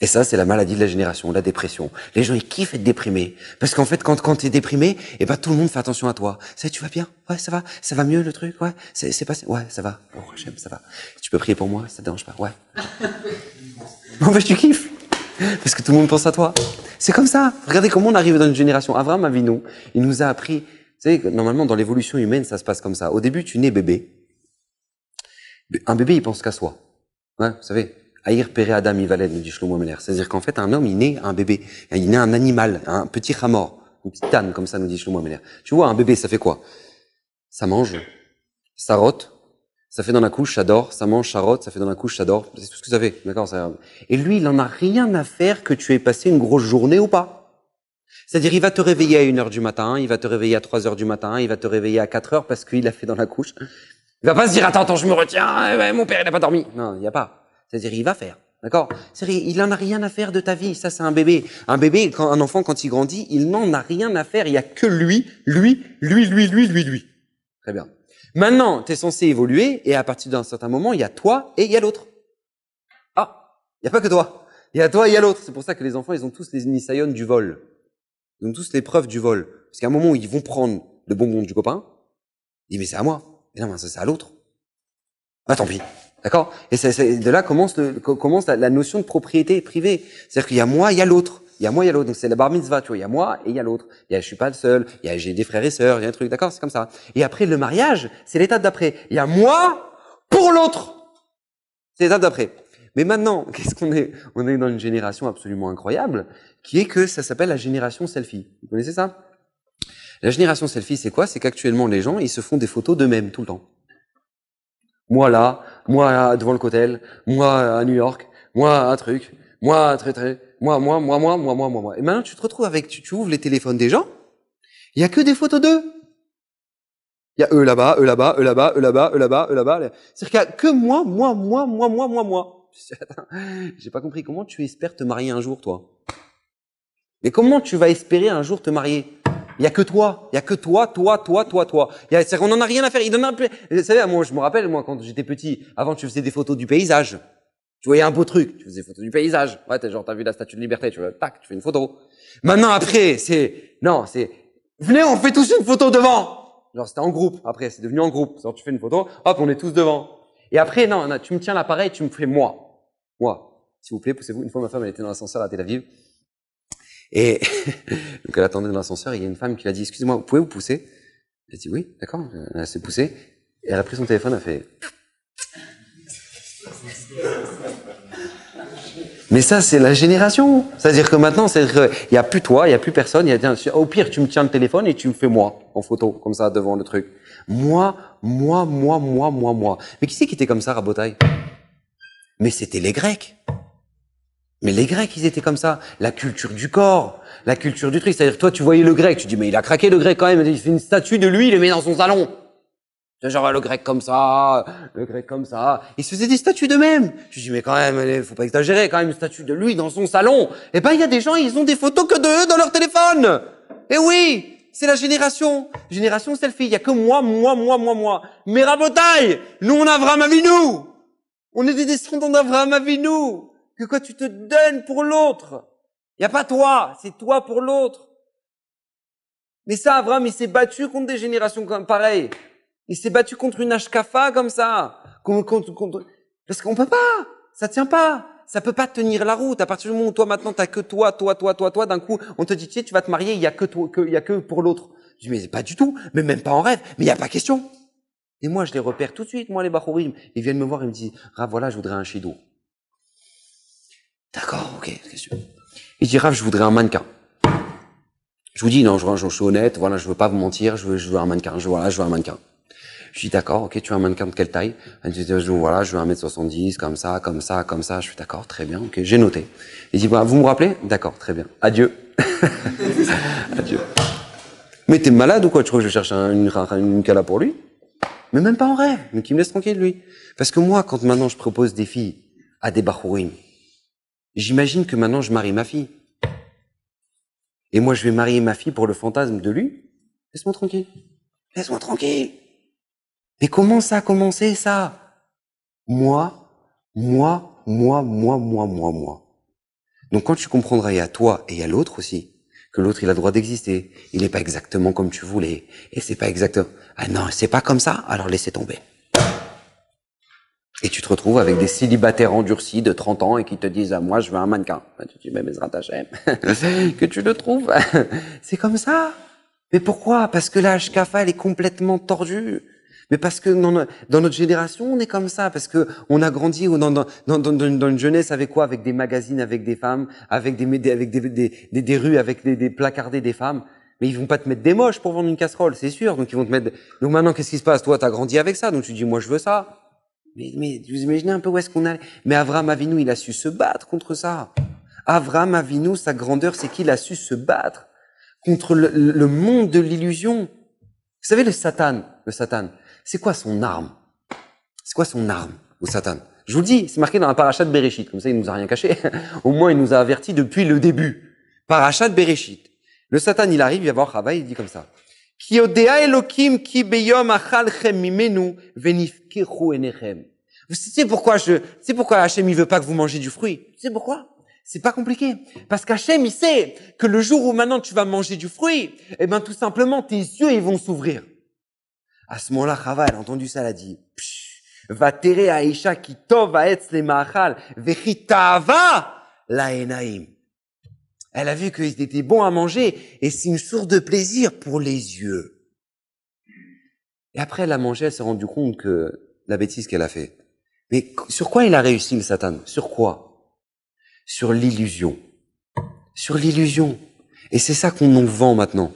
S1: Et ça, c'est la maladie de la génération, la dépression. Les gens, ils kiffent être déprimés. Parce qu'en fait, quand, quand t'es déprimé, eh ben, tout le monde fait attention à toi. Ça, tu vas bien? Ouais, ça va? Ça va mieux, le truc? Ouais, c'est, c'est passé? Ouais, ça va. Oh j'aime, ça va. Tu peux prier pour moi? Ça te dérange pas? Ouais. en fait, tu kiffes. Parce que tout le monde pense à toi. C'est comme ça. Regardez comment on arrive dans une génération. Avram nous. il nous a appris. Vous savez, normalement, dans l'évolution humaine, ça se passe comme ça. Au début, tu nais bébé. Un bébé, il pense qu'à soi. Ouais, vous savez, Aïr Péré Adam Ivaled, nous dit Shlomo Meller. C'est-à-dire qu'en fait, un homme, il naît un bébé. Il naît un animal, un petit ramor, une petite âne, comme ça nous dit Shlomo Meller. Tu vois, un bébé, ça fait quoi Ça mange, ça rote, ça fait dans la couche, j'adore, ça mange, ça rote, ça fait dans la couche, j'adore, c'est tout ce que vous avez, d'accord Et lui, il en a rien à faire que tu aies passé une grosse journée ou pas. C'est-à-dire, il va te réveiller à 1h du matin, il va te réveiller à 3h du matin, il va te réveiller à 4h parce qu'il a fait dans la couche. Il va pas se dire, attends, attends, je me retiens, eh ben, mon père, il n'a pas dormi. Non, il n'y a pas. C'est-à-dire, il va faire. D'accord C'est-à-dire, Il en a rien à faire de ta vie. Ça, c'est un bébé. Un bébé, quand, un enfant, quand il grandit, il n'en a rien à faire. Il y a que lui, lui, lui, lui, lui, lui, lui. Très bien. Maintenant, tu es censé évoluer et à partir d'un certain moment, il y a toi et il y a l'autre. Ah, il n'y a pas que toi. Il y a toi et il y a l'autre. C'est pour ça que les enfants, ils ont tous les initiations du vol. Ils ont tous l'épreuve du vol. Parce qu'à un moment où ils vont prendre le bonbon du copain, ils disent mais c'est à moi. et non, mais c'est à l'autre. Bah tant pis. D'accord Et de là commence, commence la, la, notion de propriété privée. C'est-à-dire qu'il y a moi, il y a l'autre. Il y a moi, il y a l'autre. Donc c'est la bar mitzvah, tu vois. Il y a moi et il y a l'autre. Il y a, je suis pas le seul. Il y a, j'ai des frères et sœurs. Il y a un truc, d'accord? C'est comme ça. Et après, le mariage, c'est l'étape d'après. Il y a moi pour l'autre. C'est l'étape d'après. Mais maintenant, qu'est-ce qu'on est? On est dans une génération absolument incroyable qui est que ça s'appelle la génération selfie. Vous connaissez ça? La génération selfie, c'est quoi? C'est qu'actuellement, les gens, ils se font des photos d'eux-mêmes tout le temps. Moi là, moi devant le cotel, moi à New York, moi un truc, moi très très moi, moi, moi, moi, moi, moi, moi, moi. Et maintenant, tu te retrouves avec, tu, ouvres les téléphones des gens, il n'y a que des photos d'eux. Il y a eux là-bas, eux là-bas, eux là-bas, eux là-bas, eux là-bas, eux là-bas. C'est-à-dire qu'il n'y a que moi, moi, moi, moi, moi, moi, moi. J'ai pas compris comment tu espères te marier un jour, toi. Mais comment tu vas espérer un jour te marier Il y a que toi, il y a que toi, toi, toi, toi, toi. C'est-à-dire qu'on n'en a rien à faire. Il a. Vous savez, moi, je me rappelle moi quand j'étais petit. Avant, tu faisais des photos du paysage. Tu voyais un beau truc, tu faisais photo du paysage. Ouais, t'es genre, t'as vu la statue de liberté, tu vois, tac, tu fais une photo. Maintenant, après, c'est, non, c'est, venez, on fait tous une photo devant. Genre, c'était en groupe. Après, c'est devenu en groupe. Genre, tu fais une photo, hop, on est tous devant. Et après, non, tu me tiens l'appareil, tu me fais moi. Moi. S'il vous plaît, poussez-vous. Une fois, ma femme, elle était dans l'ascenseur à Tel Aviv. Et, donc, elle attendait dans l'ascenseur, il y a une femme qui a dit, excusez-moi, vous pouvez vous pousser? Elle dit oui, d'accord. Elle s'est poussée. Et elle a pris son téléphone, elle a fait, mais ça, c'est la génération. C'est-à-dire que maintenant, il n'y a plus toi, il n'y a plus personne. Y a, au pire, tu me tiens le téléphone et tu me fais moi en photo, comme ça, devant le truc. Moi, moi, moi, moi, moi, moi. Mais qui c'est qui était comme ça, Rabotaille Mais c'était les Grecs. Mais les Grecs, ils étaient comme ça. La culture du corps, la culture du truc. C'est-à-dire, toi, tu voyais le Grec, tu dis, mais il a craqué le Grec quand même. Il fait une statue de lui, il le met dans son salon genre le grec comme ça, le grec comme ça. Ils se faisaient des statues d'eux-mêmes. Je dis mais quand même, ne faut pas exagérer, quand même une statue de lui dans son salon. Eh ben il y a des gens, ils ont des photos que de eux dans leur téléphone. Eh oui, c'est la génération, génération selfie. Il y a que moi, moi, moi, moi, moi. Mais rabotaille, nous on a vie, nous. On est des descendants d'Avram nous. Que quoi tu te donnes pour l'autre. Il y a pas toi, c'est toi pour l'autre. Mais ça, Avram, il s'est battu contre des générations comme pareil. Il s'est battu contre une Ashkafa comme ça. Contre, contre, parce qu'on peut pas. Ça tient pas. Ça peut pas tenir la route. À partir du moment où toi maintenant t'as que toi, toi, toi, toi, toi, d'un coup, on te dit, tu sais, tu vas te marier, il y a que toi, il y a que pour l'autre. Je dis, mais pas du tout. Mais même pas en rêve. Mais il n'y a pas question. Et moi, je les repère tout de suite, moi, les Bahourim. Ils viennent me voir, et me disent, Rav, voilà, je voudrais un Shido. D'accord, ok, Il dit, Rav, je voudrais un mannequin. Je vous dis, non, je, suis honnête, voilà, je veux pas vous mentir, je veux, je un mannequin, je, voilà, je veux un mannequin. Je suis d'accord, ok, tu as un mannequin de quelle taille Elle dit, voilà, je veux 1m70, comme ça, comme ça, comme ça. Je suis d'accord, très bien, ok, j'ai noté. Il dit, bah, vous me rappelez D'accord, très bien. Adieu. Adieu. Mais t'es malade ou quoi Tu crois que je cherche un, une, une cala pour lui Mais même pas en rêve, mais qui me laisse tranquille, lui. Parce que moi, quand maintenant je propose des filles à des bachourines, j'imagine que maintenant je marie ma fille. Et moi, je vais marier ma fille pour le fantasme de lui. Laisse-moi tranquille. Laisse-moi tranquille. Mais comment ça a commencé ça Moi, moi, moi, moi, moi, moi, moi. Donc quand tu comprendras, il toi et à l'autre aussi, que l'autre il a le droit d'exister, il n'est pas exactement comme tu voulais, et c'est pas exactement... Ah non, c'est pas comme ça, alors laissez tomber. Et tu te retrouves avec des célibataires endurcis de 30 ans et qui te disent ah, moi je veux un mannequin. Bah, tu te dis mais que tu le trouves. c'est comme ça. Mais pourquoi Parce que la HKFA elle est complètement tordue mais parce que dans, notre génération, on est comme ça, parce que on a grandi dans, dans, dans une jeunesse avec quoi Avec des magazines, avec des femmes, avec des, avec des, des, rues, avec des, placardés des femmes. Mais ils vont pas te mettre des moches pour vendre une casserole, c'est sûr. Donc ils vont te mettre. Donc maintenant, qu'est-ce qui se passe Toi, tu as grandi avec ça, donc tu dis moi je veux ça. Mais, mais vous imaginez un peu où est-ce qu'on allait Mais Avram Avinu, il a su se battre contre ça. Avram Avinu, sa grandeur, c'est qu'il a su se battre contre le, le monde de l'illusion. Vous savez, le Satan, le Satan, c'est quoi son arme C'est quoi son arme au Satan Je vous le dis, c'est marqué dans la paracha de Bereshit. Comme ça, il nous a rien caché. au moins, il nous a averti depuis le début. Paracha de Bereshit. Le Satan, il arrive, il va voir Rava, il dit comme ça. elokim ki beyom Vous savez pourquoi je, c'est pourquoi Hachem il veut pas que vous mangez du fruit. C'est pourquoi? C'est pas compliqué. Parce qu'Hachem, il sait que le jour où maintenant tu vas manger du fruit, eh ben, tout simplement, tes yeux, ils vont s'ouvrir. À ce moment-là, Chava, elle a entendu ça, elle a dit, va terrer Aïcha qui tova être le machal, vechitava la enaim. Elle a vu qu'il était bon à manger et c'est une source de plaisir pour les yeux. Et après, elle a mangé, elle s'est rendue compte que la bêtise qu'elle a fait. Mais sur quoi il a réussi le Satan Sur quoi Sur l'illusion. Sur l'illusion. Et c'est ça qu'on nous vend maintenant.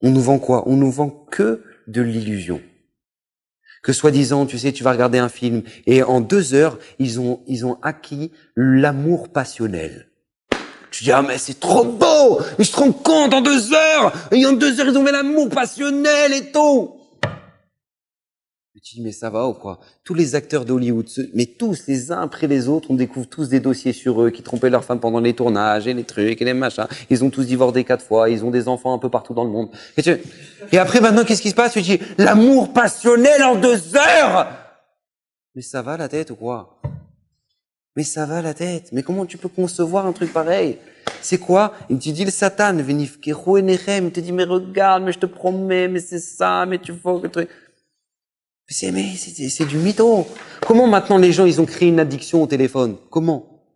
S1: On nous vend quoi On nous vend que de l'illusion que soi-disant, tu sais, tu vas regarder un film et en deux heures, ils ont, ils ont acquis l'amour passionnel. Tu dis, ah, mais c'est trop beau! Ils se rendent compte, en deux heures! Et en deux heures, ils ont fait l'amour passionnel et tout! tu dis mais ça va ou quoi Tous les acteurs d'Hollywood, mais tous les uns après les autres, on découvre tous des dossiers sur eux qui trompaient leurs femmes pendant les tournages et les trucs et les machins. Ils ont tous divorcé quatre fois, ils ont des enfants un peu partout dans le monde. Et, après maintenant qu'est-ce qui se passe Tu dis l'amour passionnel en deux heures Mais ça va la tête ou quoi Mais ça va la tête Mais comment tu peux concevoir un truc pareil c'est quoi Il te dit le Satan, venif, il te dit mais regarde, mais je te promets, mais c'est ça, mais tu vois que truc. C'est mais c'est du mytho. Comment maintenant les gens ils ont créé une addiction au téléphone Comment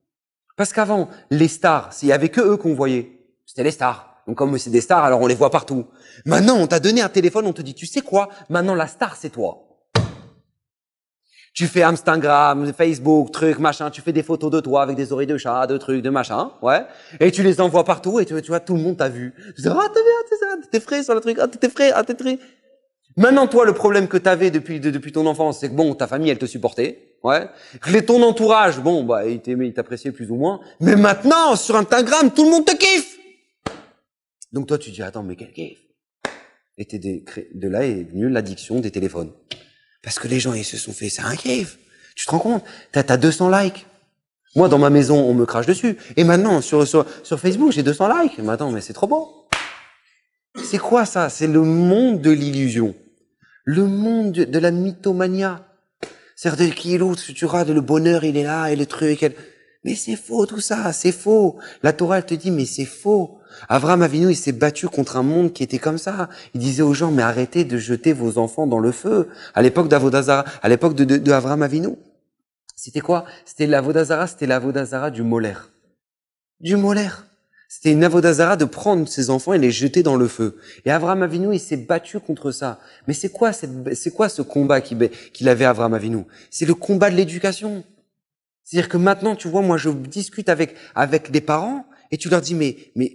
S1: Parce qu'avant les stars, il y avait que eux qu'on voyait. C'était les stars. Donc comme c'est des stars, alors on les voit partout. Maintenant, on t'a donné un téléphone, on te dit tu sais quoi Maintenant la star c'est toi. Tu fais Instagram, Facebook, truc, machin, tu fais des photos de toi avec des oreilles de chat, de trucs, de machin, ouais. Et tu les envoies partout et tu, vois, tout le monde t'a vu. Tu dis, ah, t'es bien, t'es ça, t'es frais sur le truc, ah, t'es frais, ah, t'es frais. Maintenant, toi, le problème que tu avais depuis, depuis ton enfance, c'est que bon, ta famille, elle te supportait. Ouais. ton entourage, bon, bah, il t'aimait, il t'appréciait plus ou moins. Mais maintenant, sur Instagram, tout le monde te kiffe. Donc toi, tu dis, attends, mais quel kiff. Et de, là est venue l'addiction des téléphones. Parce que les gens, ils se sont fait, c'est un kiff. Tu te rends compte? T'as, t'as 200 likes. Moi, dans ma maison, on me crache dessus. Et maintenant, sur, sur, sur Facebook, j'ai 200 likes. Mais attends, mais c'est trop beau. C'est quoi ça? C'est le monde de l'illusion le monde de la mythomania. C'est-à-dire l'autre tu de le bonheur, il est là, et le truc, mais c'est faux tout ça, c'est faux. La Torah, elle te dit, mais c'est faux. Avram Avinou il s'est battu contre un monde qui était comme ça. Il disait aux gens, mais arrêtez de jeter vos enfants dans le feu. À l'époque d'Avodazara, à l'époque de, de, Avinu, c'était quoi C'était l'Avodazara, c'était l'Avodazara du molaire. Du molaire. C'était une de prendre ses enfants et les jeter dans le feu. Et Avram Avinu, il s'est battu contre ça. Mais c'est quoi, c'est quoi ce combat qu'il avait Avram Avinu C'est le combat de l'éducation. C'est-à-dire que maintenant, tu vois, moi, je discute avec avec des parents et tu leur dis mais mais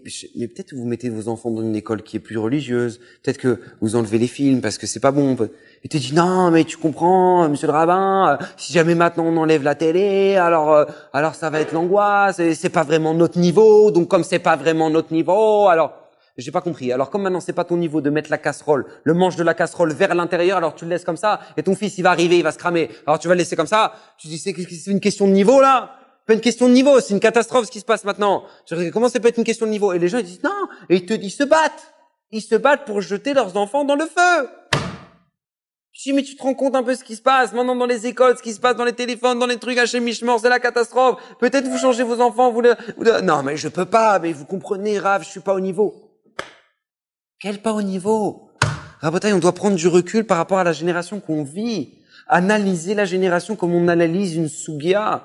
S1: peut-être vous mettez vos enfants dans une école qui est plus religieuse, peut-être que vous enlevez les films parce que c'est pas bon. Et tu dis non mais tu comprends monsieur le rabbin, euh, si jamais maintenant on enlève la télé, alors euh, alors ça va être l'angoisse et c'est pas vraiment notre niveau, donc comme c'est pas vraiment notre niveau, alors j'ai pas compris. Alors comme maintenant c'est pas ton niveau de mettre la casserole, le manche de la casserole vers l'intérieur, alors tu le laisses comme ça et ton fils il va arriver, il va se cramer. Alors tu vas le laisser comme ça. Tu dis c'est une question de niveau là pas une question de niveau, c'est une catastrophe ce qui se passe maintenant. Comment ça peut être une question de niveau Et les gens ils disent non, et ils, te, ils se battent. Ils se battent pour jeter leurs enfants dans le feu. Je mais tu te rends compte un peu ce qui se passe maintenant dans les écoles, ce qui se passe dans les téléphones, dans les trucs à chez Michemort, c'est la catastrophe. Peut-être vous changez vos enfants, vous le, Non, mais je peux pas, mais vous comprenez, Rav, je suis pas au niveau. Quel pas au niveau Rabotaille, on doit prendre du recul par rapport à la génération qu'on vit. Analyser la génération comme on analyse une sougia.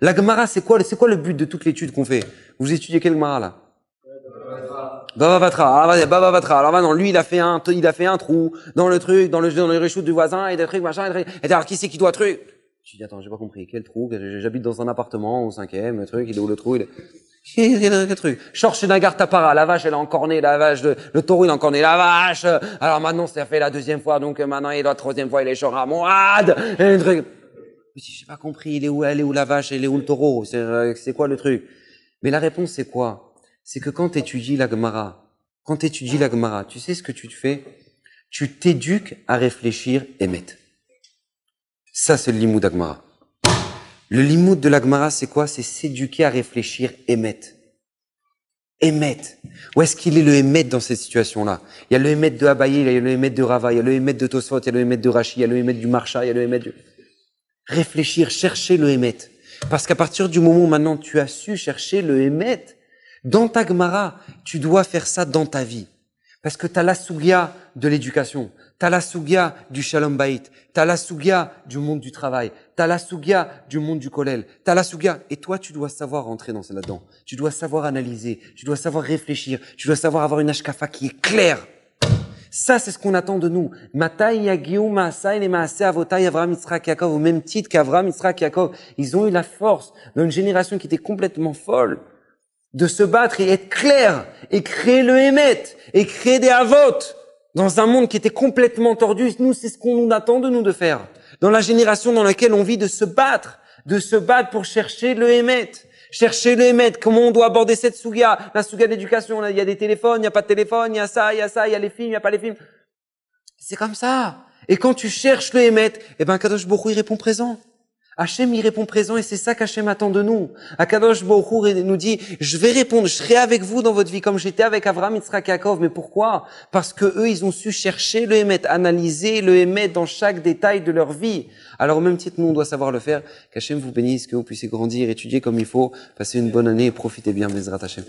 S1: La Gemara, c'est quoi, c'est quoi le but de toute l'étude qu'on fait Vous étudiez quelle Gemara là Baba Vatra. Baba Vatra. Alors maintenant, lui, il a fait un, il a fait un trou dans le truc, dans le, dans le du voisin et des trucs, machin, et, des trucs. et alors, qui c'est qui doit truc? Je dis, attends, j'ai pas compris. Quel trou? J'habite dans un appartement au cinquième, le truc, il est où le trou? Il est... Quel truc Chorche d'un tapara, la vache elle a encorné, la vache, le, taureau il a encorné, la vache Alors maintenant c'est fait la deuxième fois, donc maintenant il est la troisième fois, il est chorra, le trucs. Je me pas compris, il est où, elle est où la vache, elle est où le taureau, c'est euh, quoi le truc Mais la réponse, c'est quoi C'est que quand tu étudies la quand tu étudies la tu sais ce que tu te fais Tu t'éduques à réfléchir et Ça, c'est le limoud d'Agmara. Le limoud de l'Agmara, c'est quoi C'est s'éduquer à réfléchir et mettre. Où est-ce qu'il est le émettre dans cette situation-là Il y a le émettre de Abaye, il y a le émettre de Rava, il y a le émettre de Tosfot, il y a le émettre de Rachi, il y a le émettre du Marcha, il y a le émettre du réfléchir, chercher le Hémet. Parce qu'à partir du moment où maintenant tu as su chercher le Hémet, dans ta Gemara, tu dois faire ça dans ta vie. Parce que tu as la sougia de l'éducation, tu as la sougia du shalom bait, tu as la sougia du monde du travail, tu as la sougia du monde du kollel, tu as la sougia. Et toi, tu dois savoir rentrer dans cela dedans Tu dois savoir analyser, tu dois savoir réfléchir, tu dois savoir avoir une ashkafa qui est claire. Ça, c'est ce qu'on attend de nous. au même titre qu'Avram, Yaakov, ils ont eu la force dans une génération qui était complètement folle de se battre et être clair et créer le Hémet et créer des avotes dans un monde qui était complètement tordu. Nous, c'est ce qu'on nous attend de nous de faire. Dans la génération dans laquelle on vit, de se battre, de se battre pour chercher le Hémet chercher le maîtres, comment on doit aborder cette souga, la souga d'éducation, il y a des téléphones, il n'y a pas de téléphone, il y a ça, il y a ça, il y a les films, il n'y a pas les films. C'est comme ça. Et quand tu cherches le émettre, eh ben Kadosh Baruch il répond présent. Hachem y répond présent et c'est ça qu'Hachem attend de nous. Akadosh Baruch nous dit, je vais répondre, je serai avec vous dans votre vie comme j'étais avec Avram, Yitzhak, Yaakov. Mais pourquoi Parce que eux, ils ont su chercher le Hémet, analyser le Hémet dans chaque détail de leur vie. Alors au même titre, nous, on doit savoir le faire. Qu'Hachem vous bénisse, que vous puissiez grandir, étudier comme il faut, passer une bonne année et profitez bien, Hachem.